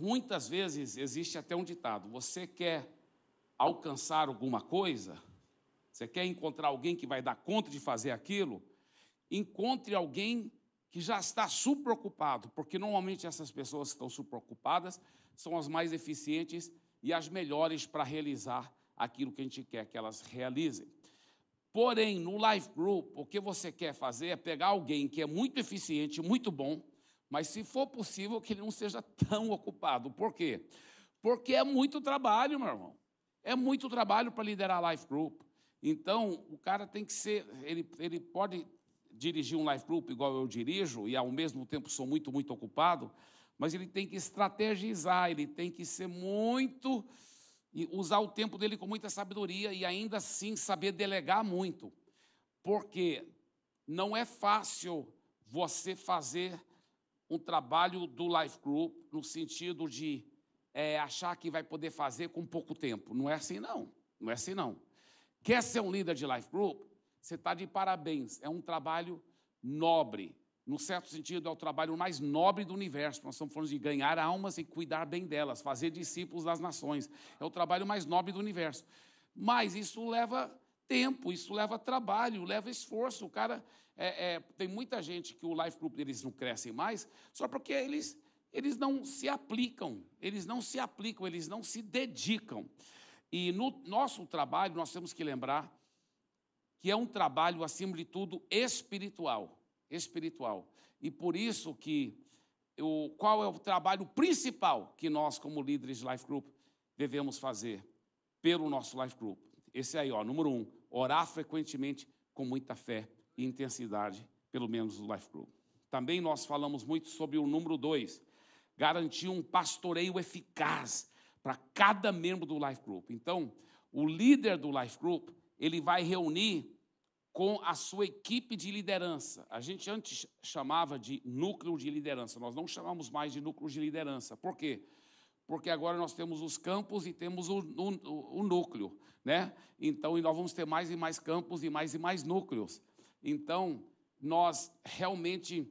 Muitas vezes existe até um ditado: você quer alcançar alguma coisa, você quer encontrar alguém que vai dar conta de fazer aquilo, encontre alguém que já está subpreocupado, porque normalmente essas pessoas que estão subpreocupadas são as mais eficientes e as melhores para realizar aquilo que a gente quer que elas realizem. Porém, no life group, o que você quer fazer é pegar alguém que é muito eficiente, muito bom, mas se for possível que ele não seja tão ocupado. Por quê? Porque é muito trabalho, meu irmão. É muito trabalho para liderar a life group. Então, o cara tem que ser, ele, ele pode dirigir um life group igual eu dirijo e ao mesmo tempo sou muito, muito ocupado, mas ele tem que estrategizar, ele tem que ser muito e usar o tempo dele com muita sabedoria e ainda assim saber delegar muito. Porque não é fácil você fazer um trabalho do Life Group no sentido de é, achar que vai poder fazer com pouco tempo. Não é assim, não. Não é assim, não. Quer ser um líder de Life Group? Você está de parabéns. É um trabalho nobre. No certo sentido, é o trabalho mais nobre do universo. Nós estamos falando de ganhar almas e cuidar bem delas, fazer discípulos das nações. É o trabalho mais nobre do universo. Mas isso leva tempo, isso leva trabalho, leva esforço. O cara é, é, tem muita gente que o life group deles não cresce mais, só porque eles, eles não se aplicam, eles não se aplicam, eles não se dedicam. E no nosso trabalho, nós temos que lembrar que é um trabalho, acima de tudo, espiritual. Espiritual. E por isso que o, qual é o trabalho principal que nós, como líderes de Life Group, devemos fazer pelo nosso Life Group? Esse aí, ó, número um, orar frequentemente com muita fé e intensidade, pelo menos do Life Group. Também nós falamos muito sobre o número dois, garantir um pastoreio eficaz para cada membro do Life Group. Então, o líder do Life Group, ele vai reunir com a sua equipe de liderança. A gente antes chamava de núcleo de liderança, nós não chamamos mais de núcleo de liderança. Por quê? Porque agora nós temos os campos e temos o, o, o núcleo, né? Então, e nós vamos ter mais e mais campos e mais e mais núcleos. Então, nós realmente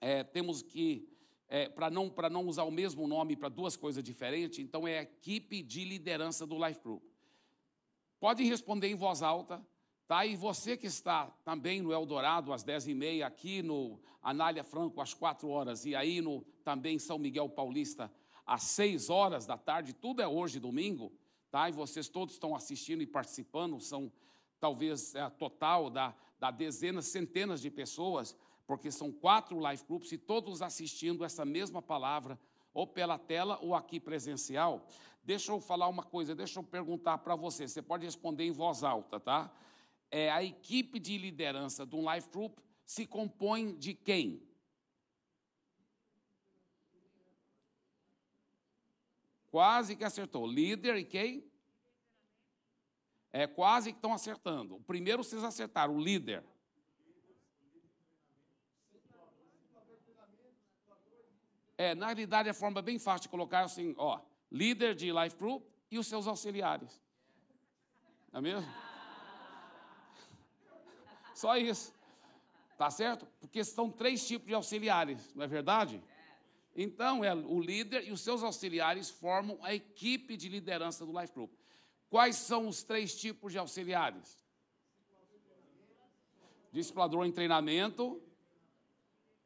é, temos que, é, para não, não usar o mesmo nome para duas coisas diferentes, então é a equipe de liderança do Life Group. Pode responder em voz alta, tá? E você que está também no Eldorado às 10h30, aqui no Anália Franco às 4 horas, e aí no também São Miguel Paulista às 6 horas da tarde, tudo é hoje, domingo, tá? E vocês todos estão assistindo e participando, são talvez é, a total da da dezenas, centenas de pessoas, porque são quatro life groups e todos assistindo essa mesma palavra, ou pela tela ou aqui presencial. Deixa eu falar uma coisa, deixa eu perguntar para você, você pode responder em voz alta, tá? É, a equipe de liderança de um life group se compõe de quem? Quase que acertou. Líder e quem? É, quase que estão acertando. O primeiro vocês acertaram, o líder. É, na realidade, a forma bem fácil de colocar é assim, ó, líder de Life Group e os seus auxiliares. Não é mesmo? Só isso. Tá certo? Porque são três tipos de auxiliares, não é verdade? Então, é, o líder e os seus auxiliares formam a equipe de liderança do Life Group. Quais são os três tipos de auxiliares? Discipulador em treinamento.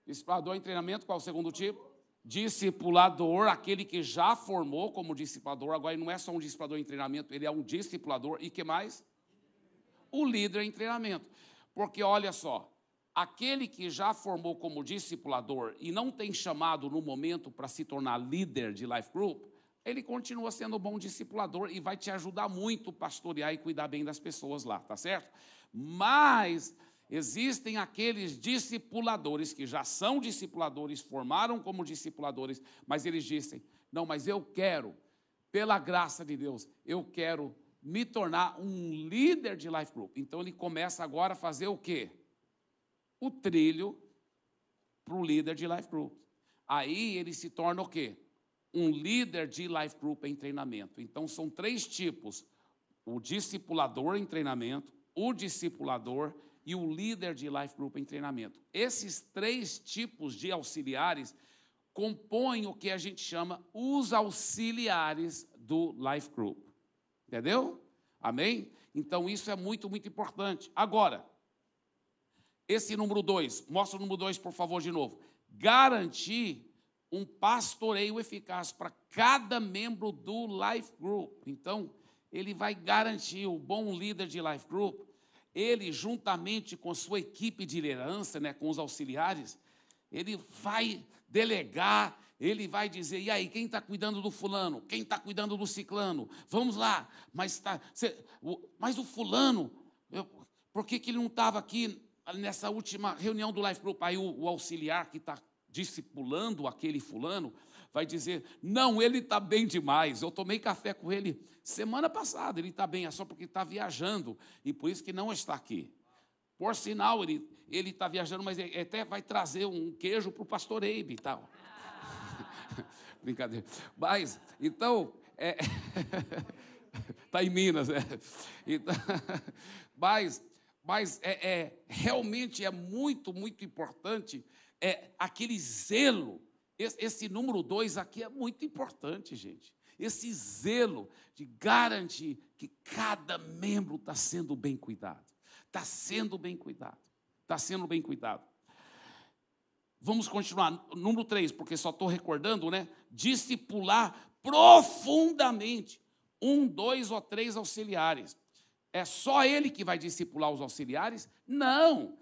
Discipulador em treinamento, qual é o segundo tipo? Discipulador, aquele que já formou como discipulador, agora ele não é só um discipulador em treinamento, ele é um discipulador. E que mais? O líder em treinamento. Porque olha só, aquele que já formou como discipulador e não tem chamado no momento para se tornar líder de life group, ele continua sendo um bom discipulador e vai te ajudar muito pastorear e cuidar bem das pessoas lá, tá certo? Mas existem aqueles discipuladores que já são discipuladores, formaram como discipuladores, mas eles dizem: "Não, mas eu quero, pela graça de Deus, eu quero me tornar um líder de life group". Então ele começa agora a fazer o quê? O trilho para o líder de life group. Aí ele se torna o quê? um líder de life group em treinamento. Então, são três tipos: o discipulador em treinamento, o discipulador e o líder de life group em treinamento. Esses três tipos de auxiliares compõem o que a gente chama os auxiliares do life group. Entendeu? Amém? Então, isso é muito, muito importante. Agora, esse número dois, mostra o número dois, por favor, de novo. Garantir um pastoreio eficaz para cada membro do Life Group. Então, ele vai garantir o bom líder de Life Group, ele juntamente com sua equipe de liderança, né, com os auxiliares, ele vai delegar, ele vai dizer, e aí, quem está cuidando do fulano? Quem está cuidando do ciclano? Vamos lá, mas, tá, cê, o, mas o fulano, eu, por que, que ele não estava aqui nessa última reunião do Life Group? Aí o, o auxiliar que está discipulando aquele fulano, vai dizer: não, ele está bem demais. Eu tomei café com ele semana passada, ele está bem, é só porque está viajando e por isso que não está aqui. Por sinal, ele está viajando, mas ele até vai trazer um queijo para o pastor Eibe e tal. Brincadeira. Mas, então, está é, em Minas, é. Então, mas mas é, é, realmente é muito, muito importante é, aquele zelo. Esse, esse número dois aqui é muito importante, gente. Esse zelo de garantir que cada membro está sendo bem cuidado. Está sendo bem cuidado. Está sendo bem cuidado. Vamos continuar. Número três, porque só estou recordando, né? Discipular profundamente. Um, dois ou três auxiliares. É só ele que vai discipular os auxiliares? Não.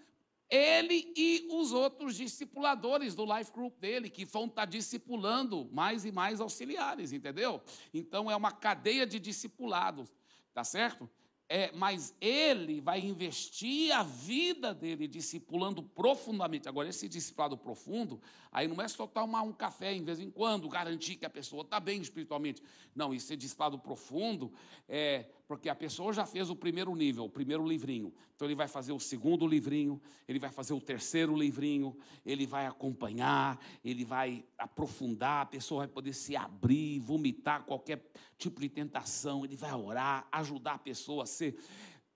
Ele e os outros discipuladores do life group dele, que vão estar tá discipulando mais e mais auxiliares, entendeu? Então é uma cadeia de discipulados, tá certo? É, mas ele vai investir a vida dele discipulando profundamente. Agora, esse discipulado profundo, aí não é só tomar um café em vez em quando, garantir que a pessoa está bem espiritualmente. Não, esse discipulado profundo é porque a pessoa já fez o primeiro nível, o primeiro livrinho. Então ele vai fazer o segundo livrinho, ele vai fazer o terceiro livrinho, ele vai acompanhar, ele vai aprofundar, a pessoa vai poder se abrir, vomitar qualquer tipo de tentação, ele vai orar, ajudar a pessoa a ser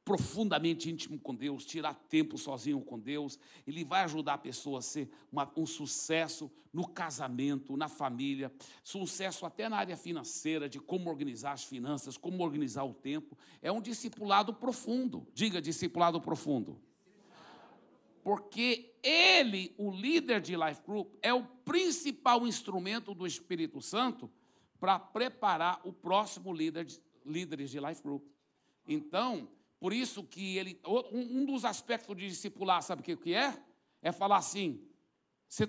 profundamente íntimo com Deus, tirar tempo sozinho com Deus, ele vai ajudar a pessoa a ser uma, um sucesso no casamento, na família, sucesso até na área financeira, de como organizar as finanças, como organizar o tempo. É um discipulado profundo. Diga, discipulado profundo. Porque ele, o líder de Life Group, é o principal instrumento do Espírito Santo para preparar o próximo líder de, líderes de Life Group. Então, por isso que ele. Um dos aspectos de discipular, sabe o que é? É falar assim. Você,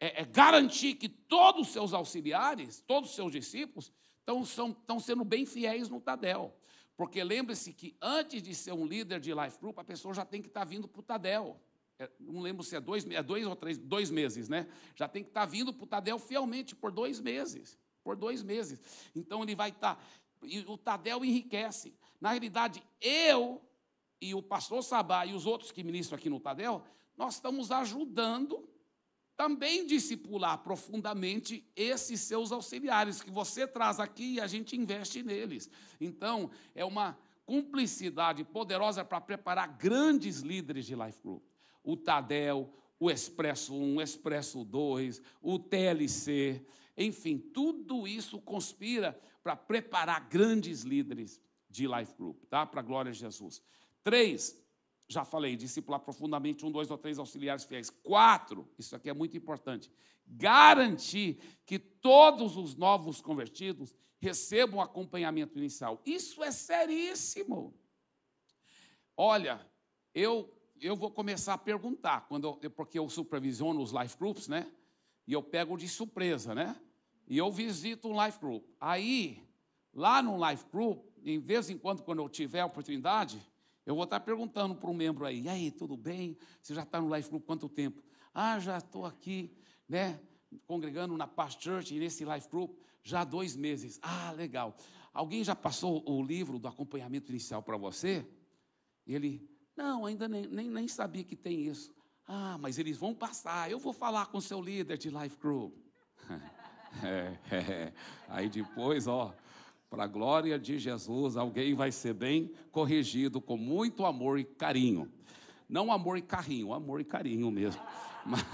é, é garantir que todos os seus auxiliares, todos os seus discípulos, estão, são, estão sendo bem fiéis no Tadel. Porque lembre-se que antes de ser um líder de life group, a pessoa já tem que estar tá vindo para o Tadel. É, não lembro se é dois, é dois ou três, dois meses, né? Já tem que estar tá vindo para o Tadel fielmente por dois meses. Por dois meses. Então ele vai estar. Tá, e o Tadel enriquece. Na realidade, eu e o pastor Sabá e os outros que ministram aqui no Tadel, nós estamos ajudando também discipular profundamente esses seus auxiliares que você traz aqui e a gente investe neles. Então, é uma cumplicidade poderosa para preparar grandes líderes de Life Group. O Tadel, o Expresso 1, o Expresso 2, o TLC, enfim, tudo isso conspira para preparar grandes líderes de Life Group, tá? Para a glória de Jesus. Três, já falei, discipular profundamente um, dois ou três auxiliares fiéis. Quatro, isso aqui é muito importante, garantir que todos os novos convertidos recebam acompanhamento inicial. Isso é seríssimo. Olha, eu eu vou começar a perguntar, quando eu, porque eu supervisiono os life groups, né? E eu pego de surpresa, né? E eu visito um life group. Aí, lá no life group, em vez em quando, quando eu tiver a oportunidade, eu vou estar perguntando para um membro aí, e aí, tudo bem? Você já está no Life Group quanto tempo? Ah, já estou aqui, né? Congregando na Past Church e nesse Life Group já há dois meses. Ah, legal. Alguém já passou o livro do acompanhamento inicial para você? E ele, não, ainda nem, nem, nem sabia que tem isso. Ah, mas eles vão passar, eu vou falar com seu líder de Life Group. é, é, é. Aí depois, ó, para a glória de Jesus, alguém vai ser bem corrigido com muito amor e carinho. Não amor e carrinho, amor e carinho mesmo.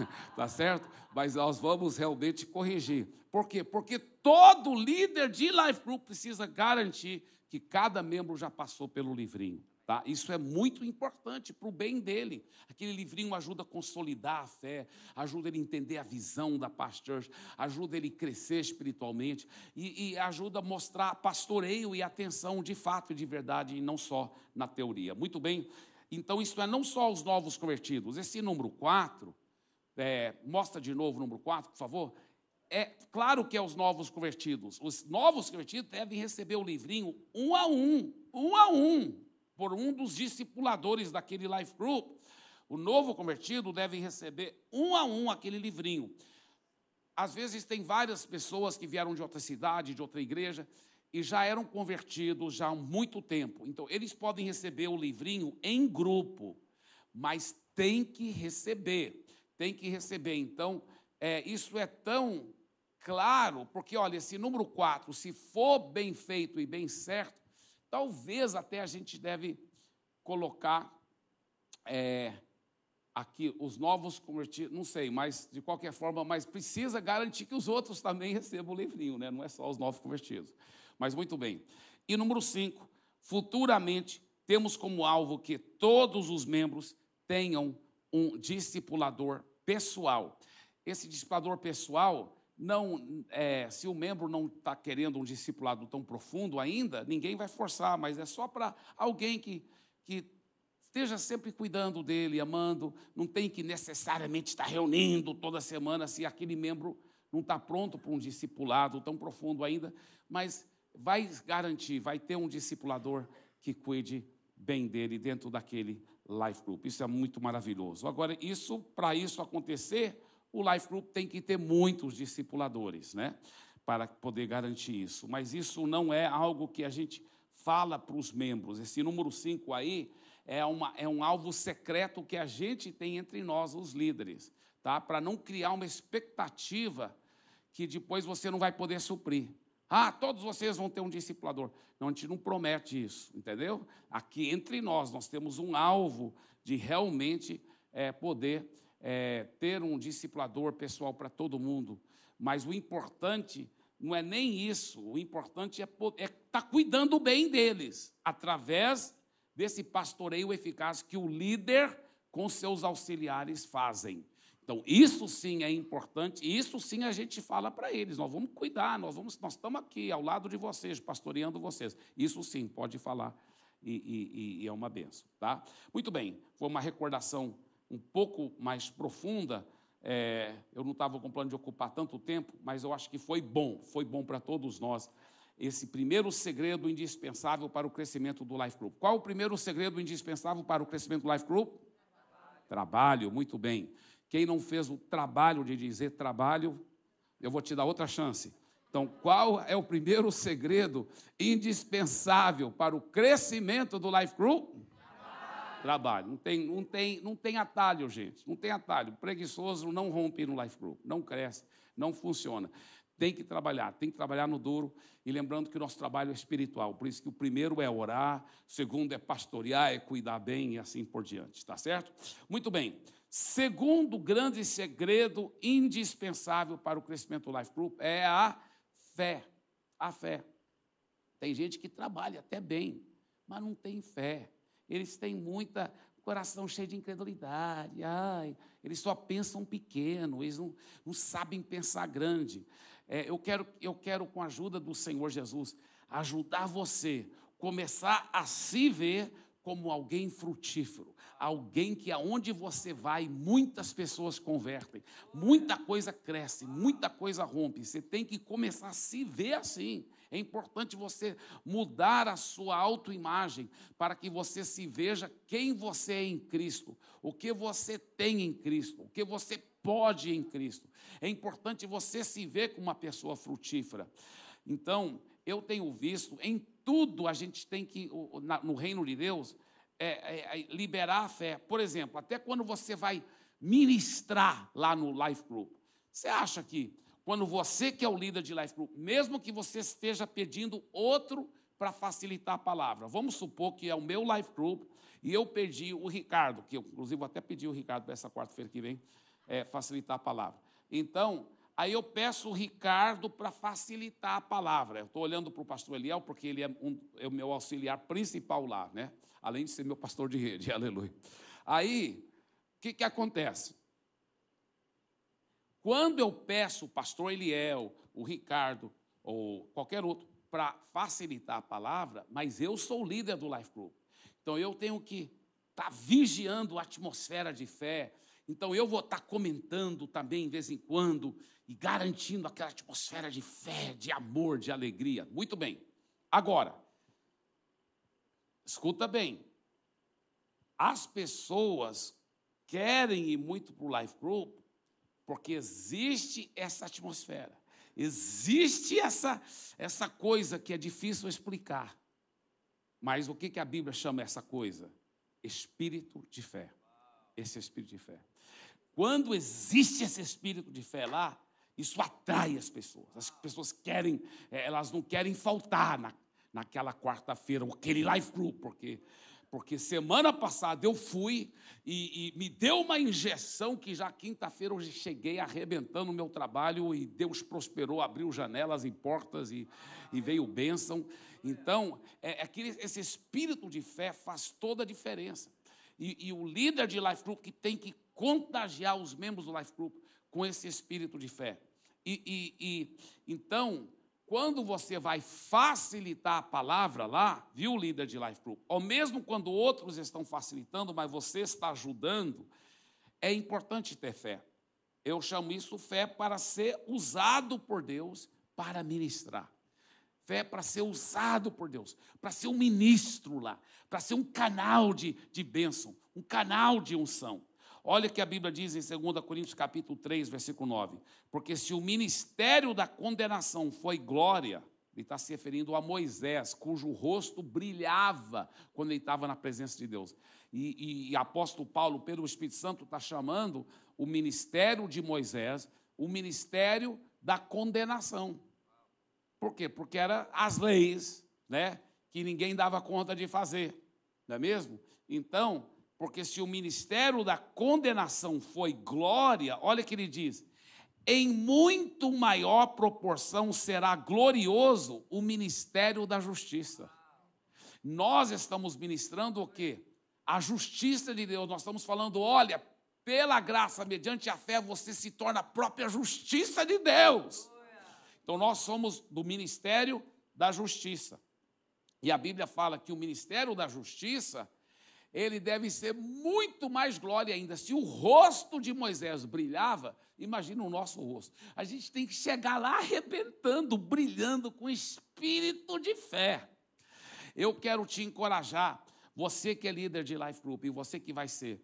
tá certo? Mas nós vamos realmente corrigir. Por quê? Porque todo líder de life group precisa garantir que cada membro já passou pelo livrinho. Tá? Isso é muito importante para o bem dele. Aquele livrinho ajuda a consolidar a fé, ajuda ele a entender a visão da pastor, ajuda ele a crescer espiritualmente e, e ajuda a mostrar pastoreio e atenção de fato e de verdade, e não só na teoria. Muito bem, então isso é não só os novos convertidos. Esse número 4, é, mostra de novo o número 4, por favor. É claro que é os novos convertidos. Os novos convertidos devem receber o livrinho um a um, um a um, por um dos discipuladores daquele life group, o novo convertido deve receber um a um aquele livrinho. Às vezes tem várias pessoas que vieram de outra cidade, de outra igreja, e já eram convertidos já há muito tempo. Então, eles podem receber o livrinho em grupo, mas tem que receber, tem que receber. Então, é, isso é tão claro, porque olha, esse número 4, se for bem feito e bem certo, Talvez até a gente deve colocar é, aqui os novos convertidos, não sei, mas de qualquer forma, mas precisa garantir que os outros também recebam o livrinho, né? não é só os novos convertidos. Mas muito bem. E número cinco futuramente temos como alvo que todos os membros tenham um discipulador pessoal. Esse discipulador pessoal não, é, se o membro não está querendo um discipulado tão profundo ainda, ninguém vai forçar, mas é só para alguém que, que esteja sempre cuidando dele, amando, não tem que necessariamente estar tá reunindo toda semana se aquele membro não está pronto para um discipulado tão profundo ainda, mas vai garantir, vai ter um discipulador que cuide bem dele dentro daquele life group. Isso é muito maravilhoso. Agora, isso para isso acontecer, o Life Group tem que ter muitos discipuladores, né? Para poder garantir isso. Mas isso não é algo que a gente fala para os membros. Esse número 5 aí é, uma, é um alvo secreto que a gente tem entre nós, os líderes, tá? Para não criar uma expectativa que depois você não vai poder suprir. Ah, todos vocês vão ter um discipulador. Não, a gente não promete isso, entendeu? Aqui entre nós, nós temos um alvo de realmente é, poder é, ter um discipulador pessoal para todo mundo, mas o importante não é nem isso, o importante é estar é tá cuidando bem deles, através desse pastoreio eficaz que o líder com seus auxiliares fazem. Então, isso sim é importante, isso sim a gente fala para eles. Nós vamos cuidar, nós vamos, nós estamos aqui ao lado de vocês, pastoreando vocês. Isso sim, pode falar e, e, e é uma benção, tá? Muito bem, foi uma recordação um pouco mais profunda. É, eu não estava com plano de ocupar tanto tempo, mas eu acho que foi bom, foi bom para todos nós. Esse primeiro segredo indispensável para o crescimento do Life Group. Qual o primeiro segredo indispensável para o crescimento do Life Group? Trabalho, trabalho muito bem. Quem não fez o trabalho de dizer trabalho, eu vou te dar outra chance. Então, qual é o primeiro segredo indispensável para o crescimento do Life Group? trabalho. Não tem, não, tem, não tem atalho, gente. Não tem atalho. Preguiçoso não rompe no life group, não cresce, não funciona. Tem que trabalhar, tem que trabalhar no duro. E lembrando que o nosso trabalho é espiritual. Por isso que o primeiro é orar, o segundo é pastorear, é cuidar bem e assim por diante. está certo? Muito bem. Segundo grande segredo indispensável para o crescimento do life group é a fé. A fé. Tem gente que trabalha até bem, mas não tem fé eles têm muita coração cheio de incredulidade. Ai, eles só pensam pequeno, eles não, não sabem pensar grande. É, eu, quero, eu quero, com a ajuda do Senhor Jesus, ajudar você começar a se ver como alguém frutífero alguém que aonde você vai, muitas pessoas convertem, muita coisa cresce, muita coisa rompe. Você tem que começar a se ver assim. É importante você mudar a sua autoimagem para que você se veja quem você é em Cristo, o que você tem em Cristo, o que você pode em Cristo. É importante você se ver como uma pessoa frutífera. Então, eu tenho visto em tudo a gente tem que no reino de Deus é, é, é, liberar a fé. Por exemplo, até quando você vai ministrar lá no Life Group, você acha que quando você que é o líder de Life Group, mesmo que você esteja pedindo outro para facilitar a palavra, vamos supor que é o meu Life Group e eu pedi o Ricardo, que eu, inclusive vou até pedi o Ricardo para essa quarta-feira que vem é, facilitar a palavra. Então, Aí eu peço o Ricardo para facilitar a palavra. Eu estou olhando para o pastor Eliel, porque ele é, um, é, o meu auxiliar principal lá, né? Além de ser meu pastor de rede, aleluia. Aí, o que, que acontece? Quando eu peço o pastor Eliel, o Ricardo ou qualquer outro para facilitar a palavra, mas eu sou o líder do Life Group. Então eu tenho que estar tá vigiando a atmosfera de fé, então eu vou estar comentando também, de vez em quando, e garantindo aquela atmosfera de fé, de amor, de alegria. Muito bem. Agora, escuta bem. As pessoas querem ir muito para o Life Group porque existe essa atmosfera, existe essa, essa coisa que é difícil explicar. Mas o que, que a Bíblia chama essa coisa? Espírito de fé. Esse é espírito de fé. Quando existe esse espírito de fé lá, isso atrai as pessoas. As pessoas querem, eh, elas não querem faltar na, naquela quarta-feira, aquele live group, porque porque semana passada eu fui e, e, me deu uma injeção que já quinta-feira eu cheguei arrebentando o meu trabalho e Deus prosperou, abriu janelas e portas e, e veio bênção. Então, é, é esse espírito de fé faz toda a diferença. E, e o líder de Life Group que tem que contagiar os membros do Life Group com esse espírito de fé. E, e, e então, quando você vai facilitar a palavra lá, viu, líder de Life Group? Ou mesmo quando outros estão facilitando, mas você está ajudando, é importante ter fé. Eu chamo isso fé para ser usado por Deus para ministrar. Fé para ser usado por Deus, para ser um ministro lá, para ser um canal de, de bênção, um canal de unção. Olha o que a Bíblia diz em 2 Coríntios capítulo 3, versículo 9. Porque se o ministério da condenação foi glória, ele está se referindo a Moisés, cujo rosto brilhava quando ele estava na presença de Deus. E, e, e apóstolo Paulo, pelo Espírito Santo, está chamando o ministério de Moisés o ministério da condenação. Por quê? Porque eram as leis, né? Que ninguém dava conta de fazer, não é mesmo? Então, porque se o ministério da condenação foi glória, olha o que ele diz: em muito maior proporção será glorioso o ministério da justiça. Nós estamos ministrando o quê? A justiça de Deus. Nós estamos falando, olha, pela graça, mediante a fé, você se torna a própria justiça de Deus. Então nós somos do ministério da justiça. E a Bíblia fala que o ministério da justiça ele deve ser muito mais glória ainda. Se o rosto de Moisés brilhava, imagina o nosso rosto. A gente tem que chegar lá arrebentando, brilhando com espírito de fé. Eu quero te encorajar, você que é líder de life group e você que vai ser,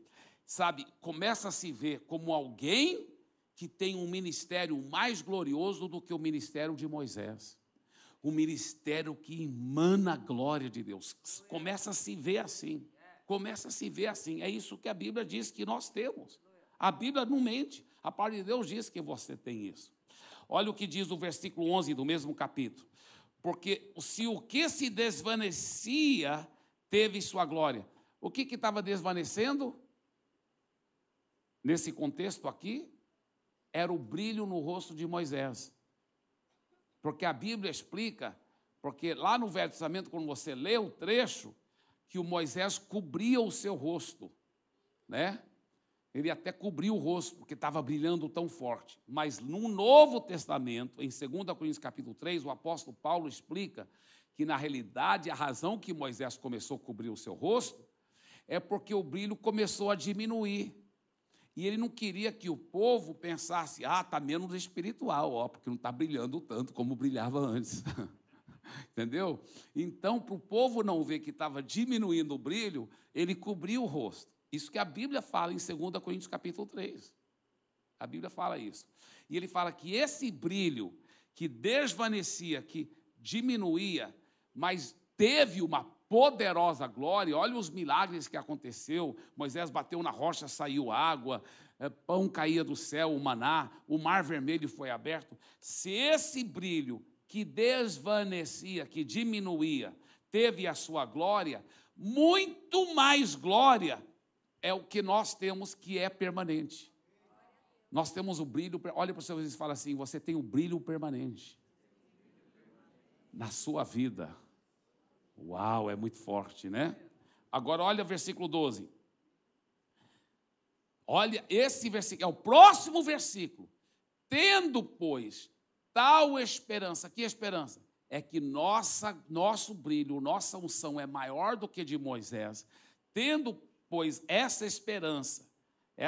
sabe, começa a se ver como alguém que tem um ministério mais glorioso do que o ministério de Moisés. Um ministério que emana a glória de Deus. Começa a se ver assim começa a se ver assim. É isso que a Bíblia diz que nós temos. A Bíblia não mente. A palavra de Deus diz que você tem isso. Olha o que diz o versículo 11 do mesmo capítulo. Porque se o que se desvanecia teve sua glória. O que estava desvanecendo? Nesse contexto aqui, era o brilho no rosto de Moisés. Porque a Bíblia explica, porque lá no Velho Testamento, quando você lê o trecho, que o Moisés cobria o seu rosto, né? Ele até cobriu o rosto, porque estava brilhando tão forte. Mas no Novo Testamento, em 2 Coríntios capítulo 3, o apóstolo Paulo explica que, na realidade, a razão que Moisés começou a cobrir o seu rosto é porque o brilho começou a diminuir. E ele não queria que o povo pensasse, ah, está menos espiritual, ó, porque não está brilhando tanto como brilhava antes. Entendeu? Então, para o povo não ver que estava diminuindo o brilho, ele cobriu o rosto. Isso que a Bíblia fala em 2 Coríntios capítulo 3. A Bíblia fala isso. E ele fala que esse brilho que desvanecia, que diminuía, mas teve uma poderosa glória. Olha os milagres que aconteceu. Moisés bateu na rocha, saiu água, eh, pão caía do céu, o maná, o mar vermelho foi aberto. Se esse brilho que desvanecia, que diminuía, teve a sua glória, muito mais glória é o que nós temos que é permanente. Nós temos o brilho, olha para os seus e fala assim: você tem o brilho permanente na sua vida. Uau, é muito forte, né? Agora olha o versículo 12. Olha, esse versículo, é o próximo versículo. Tendo, pois, tal esperança, que esperança? É que nossa, nosso brilho, nossa unção é maior do que de Moisés. Tendo, pois, essa esperança, o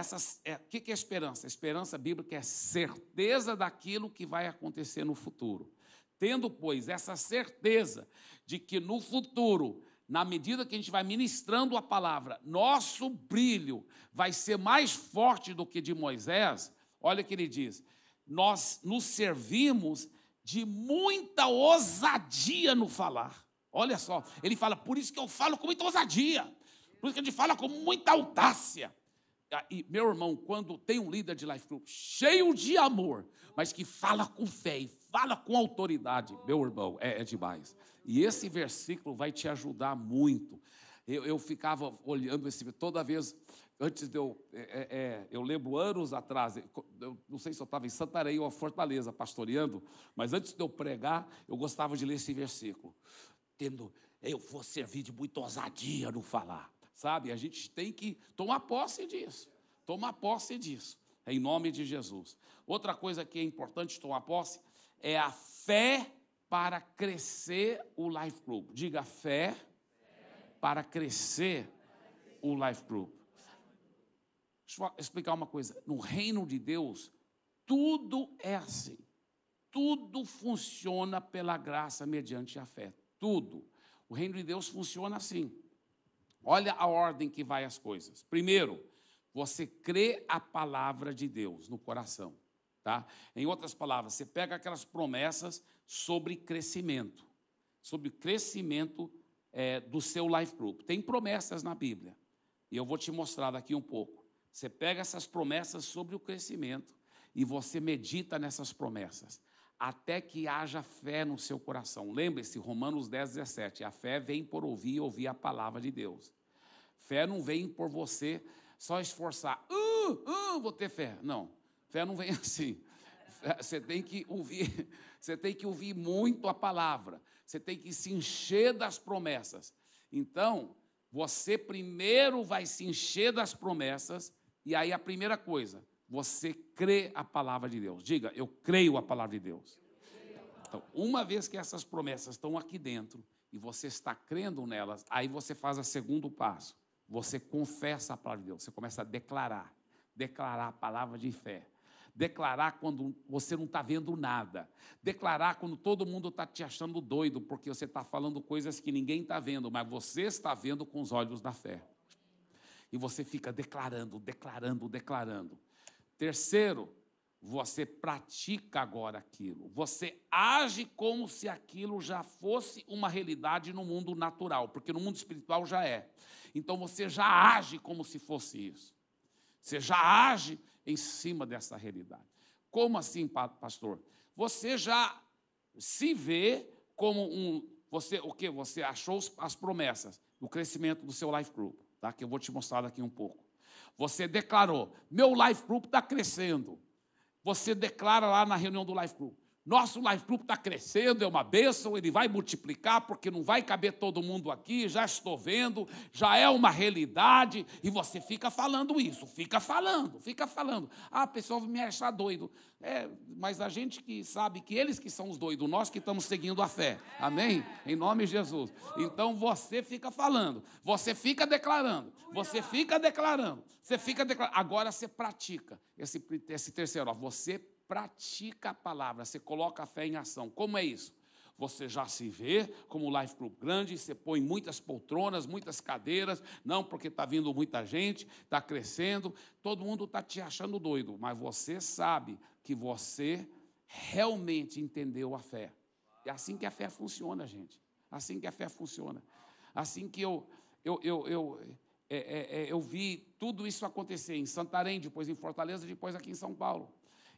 é, que, que é esperança? Esperança bíblica é certeza daquilo que vai acontecer no futuro. Tendo, pois, essa certeza de que no futuro na medida que a gente vai ministrando a palavra, nosso brilho vai ser mais forte do que de Moisés, olha o que ele diz: nós nos servimos de muita ousadia no falar. Olha só, ele fala, por isso que eu falo com muita ousadia, por isso que a gente fala com muita audácia. Ah, e, meu irmão, quando tem um líder de life group cheio de amor, mas que fala com fé e fala com autoridade, meu irmão, é, é demais. E esse versículo vai te ajudar muito. Eu, eu ficava olhando esse toda vez Antes de eu. É, é, é, eu lembro anos atrás, eu não sei se eu estava em Santarém ou Fortaleza pastoreando, mas antes de eu pregar, eu gostava de ler esse versículo. Tendo, eu vou servir de muita ousadia no falar, sabe? A gente tem que tomar posse disso, tomar posse disso, em nome de Jesus. Outra coisa que é importante tomar posse é a fé para crescer o Life Group. Diga fé para crescer o Life Group. Deixa eu explicar uma coisa. No reino de Deus, tudo é assim. Tudo funciona pela graça mediante a fé. Tudo. O reino de Deus funciona assim. Olha a ordem que vai as coisas. Primeiro, você crê a palavra de Deus no coração, tá? Em outras palavras, você pega aquelas promessas sobre crescimento, sobre crescimento é, do seu life group. Tem promessas na Bíblia e eu vou te mostrar daqui um pouco. Você pega essas promessas sobre o crescimento e você medita nessas promessas, até que haja fé no seu coração. Lembre-se, Romanos 10, 17: a fé vem por ouvir e ouvir a palavra de Deus. Fé não vem por você só esforçar, uh, uh, vou ter fé. Não, fé não vem assim. Você tem que ouvir, você tem que ouvir muito a palavra, você tem que se encher das promessas. Então, você primeiro vai se encher das promessas e aí a primeira coisa, você crê a palavra de Deus. Diga, eu creio a palavra de Deus. Então, uma vez que essas promessas estão aqui dentro e você está crendo nelas, aí você faz o segundo passo. Você confessa a palavra de Deus, você começa a declarar, declarar a palavra de fé declarar quando você não está vendo nada, declarar quando todo mundo está te achando doido, porque você está falando coisas que ninguém está vendo, mas você está vendo com os olhos da fé. E você fica declarando, declarando, declarando. Terceiro, você pratica agora aquilo. Você age como se aquilo já fosse uma realidade no mundo natural, porque no mundo espiritual já é. Então você já age como se fosse isso. Você já age em cima dessa realidade. Como assim, pastor? Você já se vê como um você o que você achou as promessas do crescimento do seu life group tá? que eu vou te mostrar daqui um pouco. Você declarou, meu life group está crescendo. Você declara lá na reunião do life group. Nosso life group está crescendo, é uma bênção, ele vai multiplicar, porque não vai caber todo mundo aqui, já estou vendo, já é uma realidade, e você fica falando isso, fica falando, fica falando. Ah, pessoal, me achar doido. É, mas a gente que sabe que eles que são os doidos, nós que estamos seguindo a fé. Amém? Em nome de Jesus. Então você fica falando, você fica declarando, você fica declarando, você fica declarando. Agora você pratica esse, esse terceiro, ó, você pratica pratica a palavra, você coloca a fé em ação. Como é isso? Você já se vê como life group grande, você põe muitas poltronas, muitas cadeiras, não porque está vindo muita gente, está crescendo, todo mundo está te achando doido, mas você sabe que você realmente entendeu a fé. É assim que a fé funciona, gente. Assim que a fé funciona. Assim que eu, eu, eu, eu, é, é, é eu vi tudo isso acontecer em Santarém, depois em Fortaleza, depois aqui em São Paulo.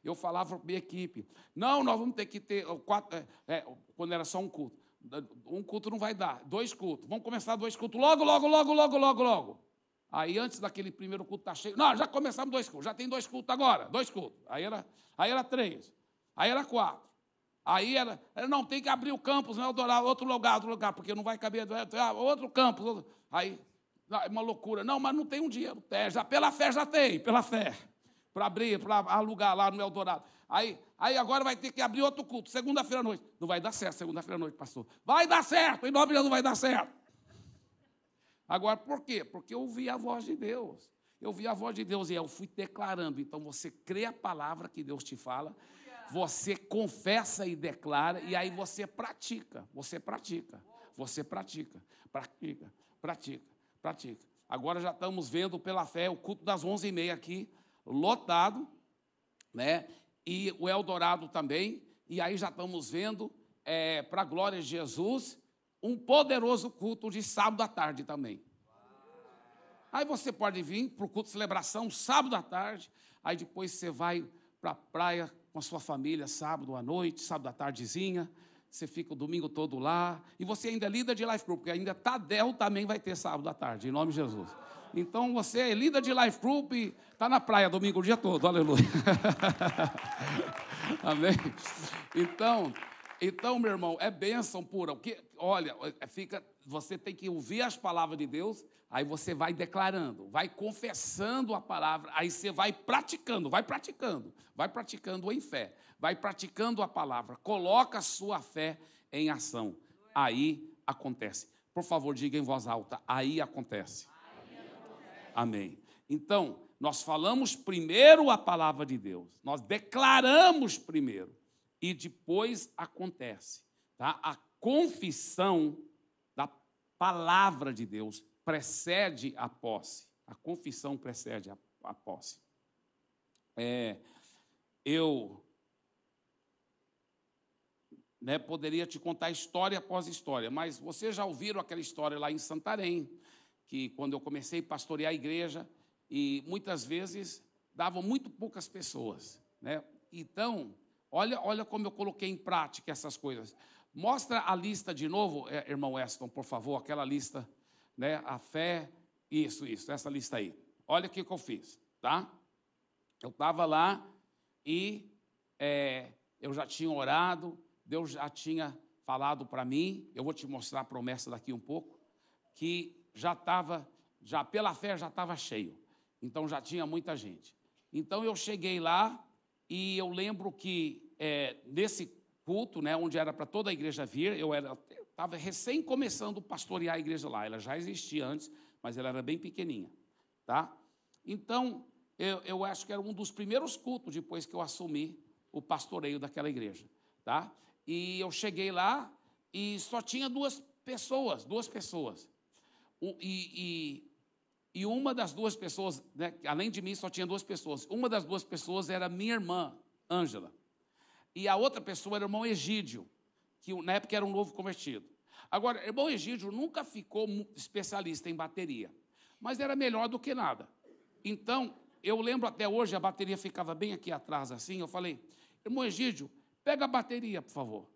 Eu falava para a minha equipe: não, nós vamos ter que ter quatro. É, é, quando era só um culto. Um culto não vai dar, dois cultos. Vamos começar dois cultos logo, logo, logo, logo, logo, logo. Aí antes daquele primeiro culto estar tá cheio. Não, já começamos dois cultos, já tem dois cultos agora, dois cultos. Aí era, aí era três, aí era quatro. Aí era, é, não, tem que abrir o campus, não é Eldorado, outro lugar, outro lugar, porque não vai caber, é, outro campus. Outro. Aí, uma loucura. Não, mas não tem um dinheiro. É, já, pela fé já tem, pela fé para abrir, para alugar lá no Eldorado. Aí, aí agora vai ter que abrir outro culto, segunda-feira à noite. Não vai dar certo, segunda-feira à noite, pastor. Vai dar certo, em nome de Deus vai dar certo. Agora, por quê? Porque eu ouvi a voz de Deus. Eu vi a voz de Deus e eu fui declarando. Então você crê a palavra que Deus te fala, você confessa e declara, e aí você pratica, você pratica, você pratica, pratica, pratica, pratica. Agora já estamos vendo pela fé o culto das 11h30 aqui lotado, né? E o Eldorado também. E aí já estamos vendo, é, para a glória de Jesus, um poderoso culto de sábado à tarde também. Aí você pode vir para o culto de celebração sábado à tarde, aí depois você vai para a praia com a sua família sábado à noite, sábado à tardezinha você fica o domingo todo lá, e você ainda é líder de life group, porque ainda Tadel tá também vai ter sábado à tarde, em nome de Jesus. Então você é líder de life group e está na praia domingo o dia todo, aleluia. Amém? Então, então, meu irmão, é bênção pura. O que, olha, é, fica, você tem que ouvir as palavras de Deus, aí você vai declarando, vai confessando a palavra, aí você vai praticando, vai praticando, vai praticando em fé vai praticando a palavra, coloca a sua fé em ação. Aí acontece. Por favor, diga em voz alta: aí acontece. Aí acontece. Amém. Então, nós falamos primeiro a palavra de Deus, nós declaramos primeiro e depois acontece, tá? A confissão da palavra de Deus precede a posse. A confissão precede a, a posse. É, eu né, poderia te contar história após história, mas vocês já ouviram aquela história lá em Santarém, que quando eu comecei a pastorear a igreja, e muitas vezes davam muito poucas pessoas. Né? Então, olha, olha como eu coloquei em prática essas coisas. Mostra a lista de novo, é, irmão Weston, por favor, aquela lista, né? A fé, isso, isso, essa lista aí. Olha o que, que eu fiz, tá? Eu estava lá e é, eu já tinha orado, Deus já tinha falado para mim, eu vou te mostrar a promessa daqui um pouco, que já estava, já pela fé já estava cheio. Então já tinha muita gente. Então eu cheguei lá e eu lembro que é, nesse culto, né, onde era para toda a igreja vir, eu era estava recém começando a pastorear a igreja lá. Ela já existia antes, mas ela era bem pequenininha, tá? Então eu, eu acho que era um dos primeiros cultos depois que eu assumi o pastoreio daquela igreja, tá? E eu cheguei lá e só tinha duas pessoas, duas pessoas. e, e, e, uma das duas pessoas, né, além de mim, só tinha duas pessoas. Uma das duas pessoas era minha irmã, Ângela. E a outra pessoa era o irmão Egídio, que na época era um novo convertido. Agora, o irmão Egídio nunca ficou especialista em bateria, mas era melhor do que nada. Então, eu lembro até hoje, a bateria ficava bem aqui atrás, assim. Eu falei, irmão Egídio, pega a bateria, por favor.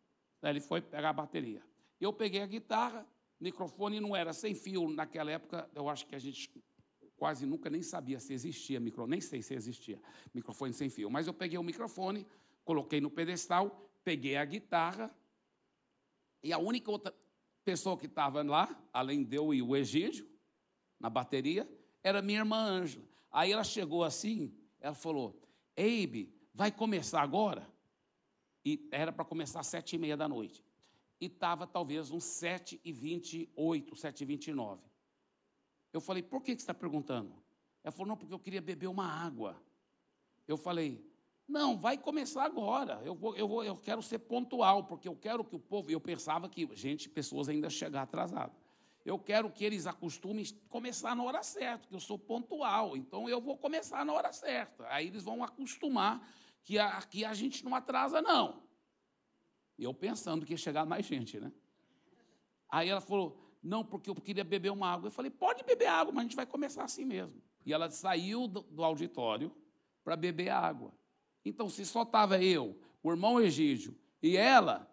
Ele foi pegar a bateria. Eu peguei a guitarra, microfone não era sem fio naquela época, eu acho que a gente quase nunca nem sabia se existia microfone, nem sei se existia microfone sem fio, mas eu peguei o microfone, coloquei no pedestal, peguei a guitarra e a única outra pessoa que estava lá, além de eu e o Egídio, na bateria, era minha irmã Ângela. Aí ela chegou assim, ela falou: Abe vai começar agora?" e era para começar às sete e meia da noite. E estava talvez uns sete e vinte e oito, sete e vinte e nove. Eu falei, por que, que você está perguntando? Ela falou, não, porque eu queria beber uma água. Eu falei, não, vai começar agora. Eu, vou, eu, vou, eu quero ser pontual, porque eu quero que o povo. Eu pensava que, gente, pessoas ainda chegar atrasado. Eu quero que eles acostumem começar na hora certa, que eu sou pontual, então eu vou começar na hora certa. Aí eles vão acostumar que aqui a gente não atrasa, não. Eu pensando que ia chegar mais gente, né? Aí ela falou, não, porque eu queria beber uma água. Eu falei, pode beber água, mas a gente vai começar assim mesmo. E ela saiu do auditório para beber água. Então, se só estava eu, o irmão Egídio e ela,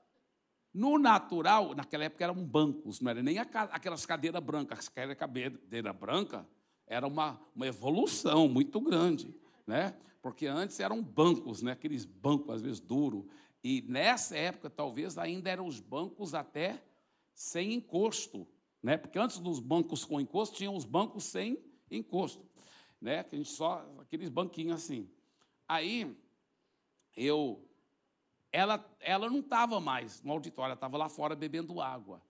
no natural, naquela época eram bancos, não era nem aquelas cadeiras brancas. Aquela cadeira branca era uma, uma evolução muito grande né? Porque antes eram bancos, né? Aqueles bancos às vezes duro. E nessa época talvez ainda eram os bancos até sem encosto, né? Porque antes dos bancos com encosto tinham os bancos sem encosto, né? Que a gente só aqueles banquinhos assim. Aí eu ela ela não estava mais no auditório, ela estava lá fora bebendo água.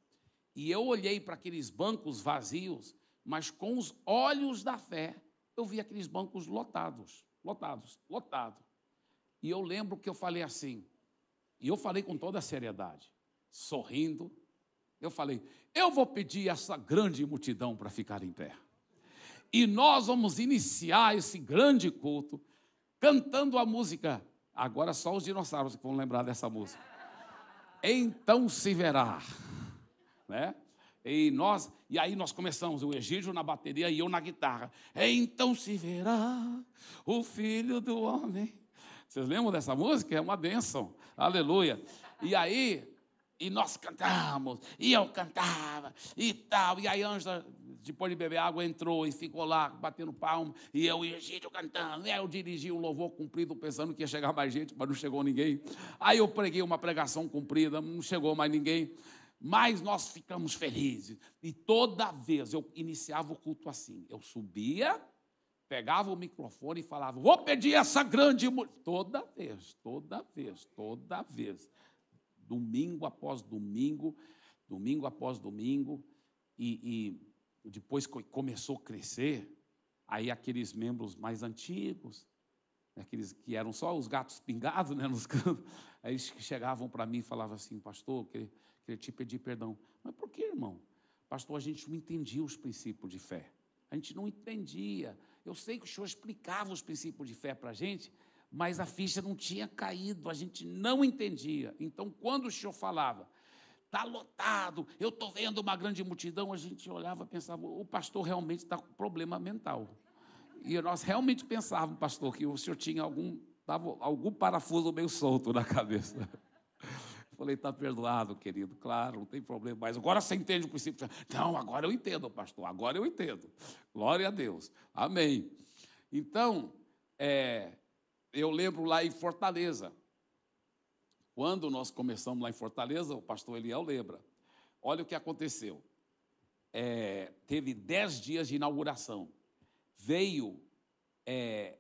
E eu olhei para aqueles bancos vazios, mas com os olhos da fé, eu vi aqueles bancos lotados lotados, lotado. E eu lembro que eu falei assim, e eu falei com toda a seriedade, sorrindo, eu falei: eu vou pedir essa grande multidão para ficar em pé. E nós vamos iniciar esse grande culto cantando a música. Agora só os dinossauros que vão lembrar dessa música. Então se verá, né? E nós, e aí nós começamos, o Egídio na bateria e eu na guitarra. Então se verá o filho do homem. Vocês lembram dessa música? É uma bênção. Aleluia. E aí, e nós cantamos, e eu cantava, e tal. E aí Ângela, depois de beber água, entrou e ficou lá batendo palmo e eu e Egídio cantando. E aí eu dirigi o um louvor cumprido, pensando que ia chegar mais gente, mas não chegou ninguém. Aí eu preguei uma pregação cumprida, não chegou mais ninguém mais nós ficamos felizes. E toda vez eu iniciava o culto assim. Eu subia, pegava o microfone e falava: Vou pedir essa grande. Toda vez, toda vez, toda vez. Domingo após domingo, domingo após domingo. E, e depois que começou a crescer, aí aqueles membros mais antigos, aqueles que eram só os gatos pingados né, nos cantos, aí chegavam para mim e falavam assim: Pastor, queria queria te pedir perdão. Mas por que, irmão? Pastor, a gente não entendia os princípios de fé. A gente não entendia. Eu sei que o senhor explicava os princípios de fé para a gente, mas a ficha não tinha caído, a gente não entendia. Então, quando o senhor falava, está lotado, eu estou vendo uma grande multidão, a gente olhava e pensava, o pastor realmente está com problema mental. E nós realmente pensávamos, pastor, que o senhor tinha algum, tava algum parafuso meio solto na cabeça. Falei, está perdoado, querido, claro, não tem problema mais. Agora você entende o princípio. Não, agora eu entendo, pastor, agora eu entendo. Glória a Deus. Amém. Então, é, eu lembro lá em Fortaleza, quando nós começamos lá em Fortaleza, o pastor Eliel lembra. Olha o que aconteceu. É, teve dez dias de inauguração. Veio, é,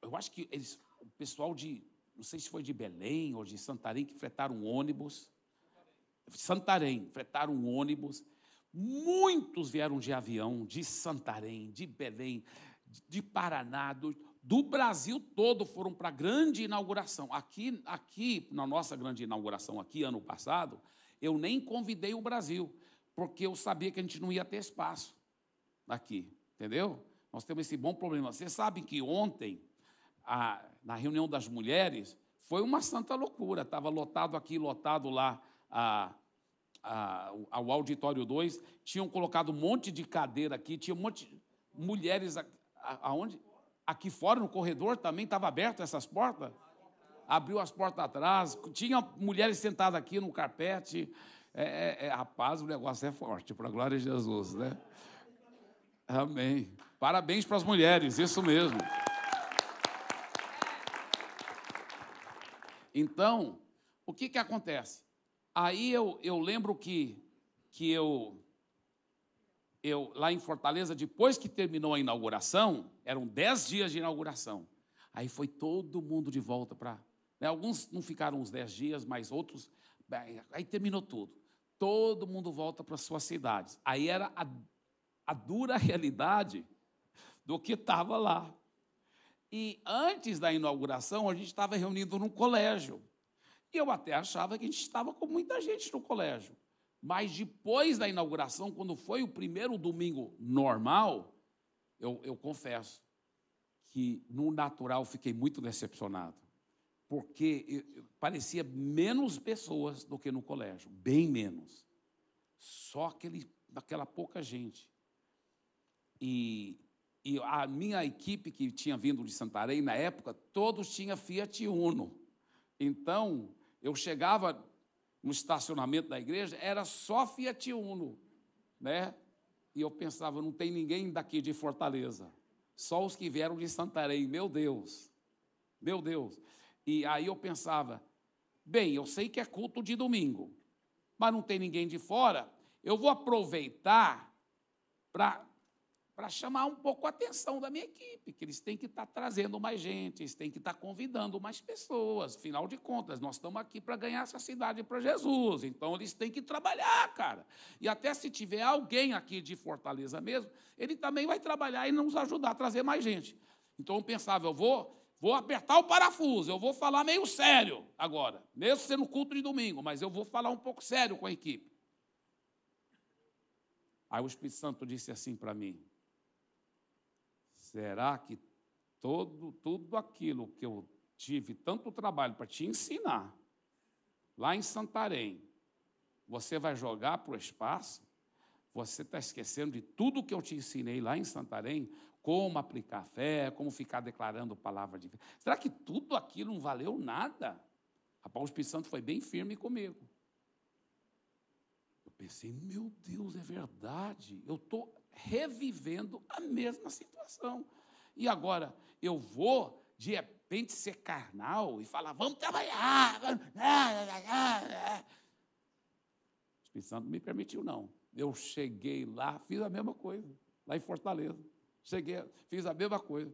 eu acho que eles, o pessoal de não sei se foi de Belém ou de Santarém, que fretaram um ônibus. Santarém, fretaram um ônibus. Muitos vieram de avião, de Santarém, de Belém, de Paraná, do, do Brasil todo foram para a grande inauguração. Aqui, aqui, na nossa grande inauguração aqui, ano passado, eu nem convidei o Brasil, porque eu sabia que a gente não ia ter espaço aqui, entendeu? Nós temos esse bom problema. Vocês sabem que ontem, a, na reunião das mulheres, foi uma santa loucura. Estava lotado aqui, lotado lá a, a, ao auditório 2. Tinham colocado um monte de cadeira aqui, tinha um monte de mulheres a, aonde? Aqui fora, no corredor, também estava aberto essas portas. Abriu as portas atrás, tinha mulheres sentadas aqui no carpete. É, é, é rapaz, o negócio é forte, para a glória de Jesus, né? Amém. Parabéns para as mulheres, isso mesmo. Então, o que, que acontece? Aí eu, eu lembro que, que eu, eu, lá em Fortaleza, depois que terminou a inauguração, eram dez dias de inauguração. Aí foi todo mundo de volta para. Né? Alguns não ficaram uns dez dias, mas outros. Aí terminou tudo. Todo mundo volta para suas cidades. Aí era a, a dura realidade do que estava lá. E antes da inauguração, a gente estava reunido num colégio. E eu até achava que a gente estava com muita gente no colégio. Mas depois da inauguração, quando foi o primeiro domingo normal, eu, eu confesso que no natural fiquei muito decepcionado. Porque eu, eu, parecia menos pessoas do que no colégio, bem menos. Só aquele, aquela pouca gente. E e a minha equipe que tinha vindo de Santarém na época, todos tinham Fiat Uno. Então, eu chegava no estacionamento da igreja, era só Fiat Uno, né? E eu pensava, não tem ninguém daqui de Fortaleza, só os que vieram de Santarém, meu Deus. Meu Deus. E aí eu pensava, bem, eu sei que é culto de domingo, mas não tem ninguém de fora, eu vou aproveitar para para chamar um pouco a atenção da minha equipe, que eles têm que estar tá trazendo mais gente, eles têm que estar tá convidando mais pessoas. Afinal de contas, nós estamos aqui para ganhar essa cidade para Jesus, então eles têm que trabalhar, cara. E até se tiver alguém aqui de Fortaleza mesmo, ele também vai trabalhar e nos ajudar a trazer mais gente. Então eu pensava, eu vou, vou apertar o parafuso, eu vou falar meio sério agora, mesmo sendo culto de domingo, mas eu vou falar um pouco sério com a equipe. Aí o Espírito Santo disse assim para mim: será que todo, tudo aquilo que eu tive tanto trabalho para te ensinar, lá em Santarém, você vai jogar para o espaço? Você está esquecendo de tudo que eu te ensinei lá em Santarém, como aplicar fé, como ficar declarando palavra de fé. Será que tudo aquilo não valeu nada? Rapaz, o Espírito Santo foi bem firme comigo. Eu pensei, meu Deus, é verdade. Eu tô, revivendo a mesma situação. E agora, eu vou, de repente, ser carnal e falar: vamos trabalhar. O Espírito Santo não me permitiu, não. Eu cheguei lá, fiz a mesma coisa, lá em Fortaleza. Cheguei, fiz a mesma coisa.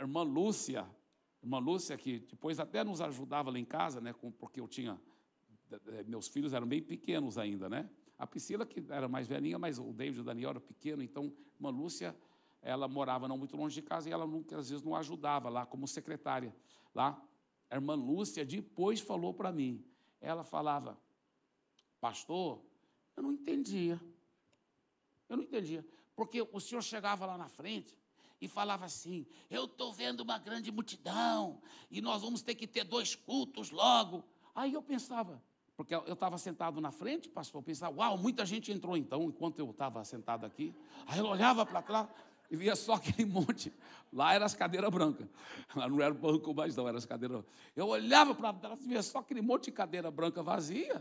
Irmã Lúcia, irmã Lúcia, que depois até nos ajudava lá em casa, né, porque eu tinha. Eh, meus filhos eram bem pequenos ainda, né? A Priscila, que era mais velhinha, mas o David e o Daniel eram pequenos, então, uma Lúcia, ela morava não muito longe de casa e ela nunca, às vezes não ajudava lá como secretária. Lá, a irmã Lúcia depois falou para mim. Ela falava, pastor, eu não entendia. Eu não entendia. Porque o senhor chegava lá na frente e falava assim: Eu estou vendo uma grande multidão e nós vamos ter que ter dois cultos logo. Aí eu pensava: porque eu estava sentado na frente, pastor, pensava, uau, muita gente entrou então, enquanto eu estava sentado aqui. Aí eu olhava para trás e via só aquele monte. Lá era as cadeiras brancas. Lá não era o banco mais, não, era as cadeiras. Eu olhava para trás e via só aquele monte de cadeira branca vazia.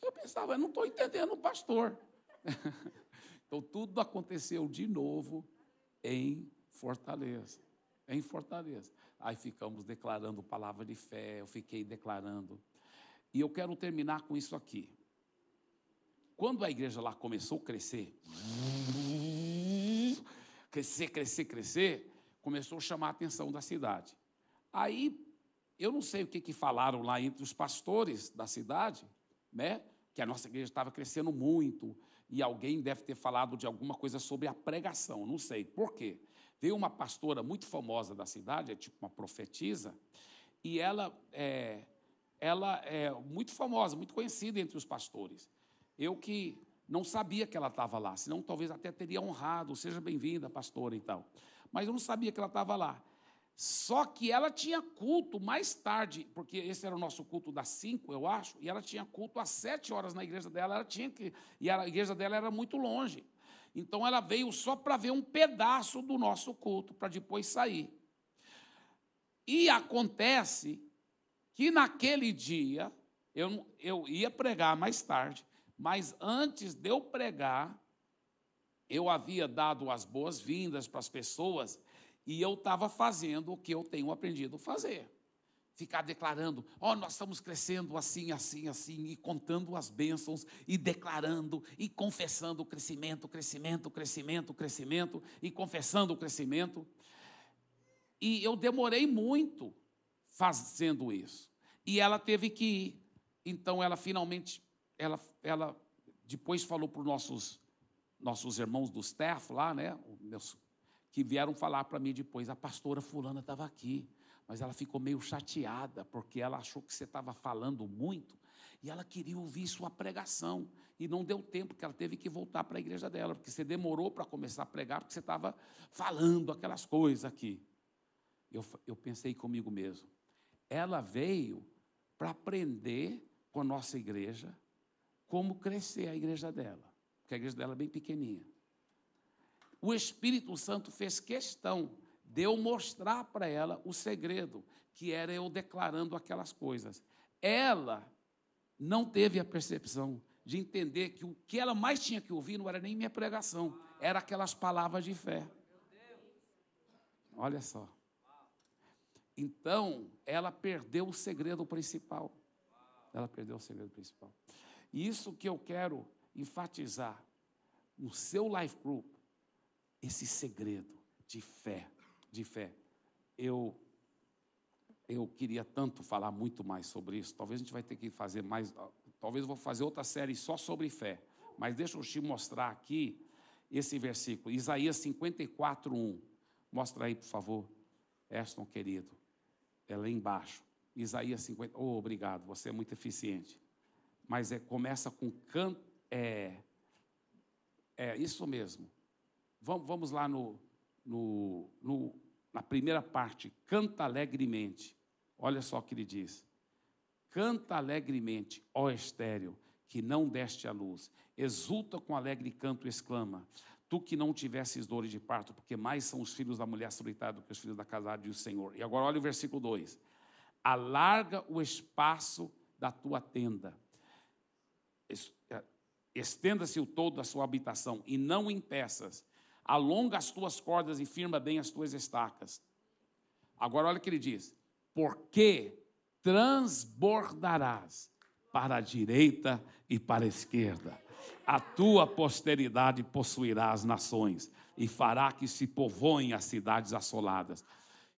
Eu pensava, eu não estou entendendo o pastor. então tudo aconteceu de novo em Fortaleza. Em Fortaleza. Aí ficamos declarando palavra de fé, eu fiquei declarando e eu quero terminar com isso aqui. Quando a igreja lá começou a crescer, crescer, crescer, crescer, começou a chamar a atenção da cidade. Aí, eu não sei o que, que falaram lá entre os pastores da cidade, né? que a nossa igreja estava crescendo muito, e alguém deve ter falado de alguma coisa sobre a pregação, não sei por quê. Veio uma pastora muito famosa da cidade, é tipo uma profetisa, e ela é, ela é muito famosa, muito conhecida entre os pastores. Eu que não sabia que ela estava lá, senão talvez até teria honrado, seja bem-vinda, pastora e tal. Mas eu não sabia que ela estava lá. Só que ela tinha culto mais tarde, porque esse era o nosso culto das cinco, eu acho, e ela tinha culto às sete horas na igreja dela, ela tinha que, e a igreja dela era muito longe. Então ela veio só para ver um pedaço do nosso culto, para depois sair. E acontece que naquele dia, eu, eu ia pregar mais tarde, mas antes de eu pregar, eu havia dado as boas-vindas para as pessoas e eu estava fazendo o que eu tenho aprendido a fazer. Ficar declarando, ó, oh, nós estamos crescendo assim, assim, assim, e contando as bênçãos, e declarando, e confessando o crescimento, crescimento, crescimento, crescimento, e confessando o crescimento. E eu demorei muito fazendo isso. E ela teve que ir. Então ela finalmente, ela, ela depois falou para os nossos, nossos irmãos do staff lá, né? Meus, que vieram falar para mim depois, a pastora fulana estava aqui, mas ela ficou meio chateada, porque ela achou que você estava falando muito, e ela queria ouvir sua pregação, e não deu tempo, porque ela teve que voltar para a igreja dela, porque você demorou para começar a pregar, porque você estava falando aquelas coisas aqui. Eu, eu pensei comigo mesmo, ela veio para aprender com a nossa igreja como crescer a igreja dela, porque a igreja dela é bem pequenininha. O Espírito Santo fez questão de eu mostrar para ela o segredo, que era eu declarando aquelas coisas. Ela não teve a percepção de entender que o que ela mais tinha que ouvir não era nem minha pregação, era aquelas palavras de fé. Olha só. Então, ela perdeu o segredo principal. Ela perdeu o segredo principal. E isso que eu quero enfatizar no seu life group, esse segredo de fé, de fé. Eu eu queria tanto falar muito mais sobre isso. Talvez a gente vai ter que fazer mais, talvez eu vou fazer outra série só sobre fé. Mas deixa eu te mostrar aqui esse versículo, Isaías 54:1. Mostra aí, por favor, Aston querido é lá embaixo. Isaías 50. Oh, obrigado, você é muito eficiente. Mas é, começa com canto. É, é isso mesmo. Vamos, vamos lá no, no, no, na primeira parte. Canta alegremente. Olha só o que ele diz. Canta alegremente, ó estéreo, que não deste a luz. Exulta com alegre canto, e exclama tu que não tivesses dores de parto, porque mais são os filhos da mulher solitária do que os filhos da casada, de o Senhor. E agora olha o versículo 2. Alarga o espaço da tua tenda, é, estenda-se o todo da sua habitação, e não em peças. Alonga as tuas cordas e firma bem as tuas estacas. Agora olha o que ele diz: porque transbordarás para a direita e para a esquerda. A tua posteridade possuirá as nações e fará que se povoem as cidades assoladas.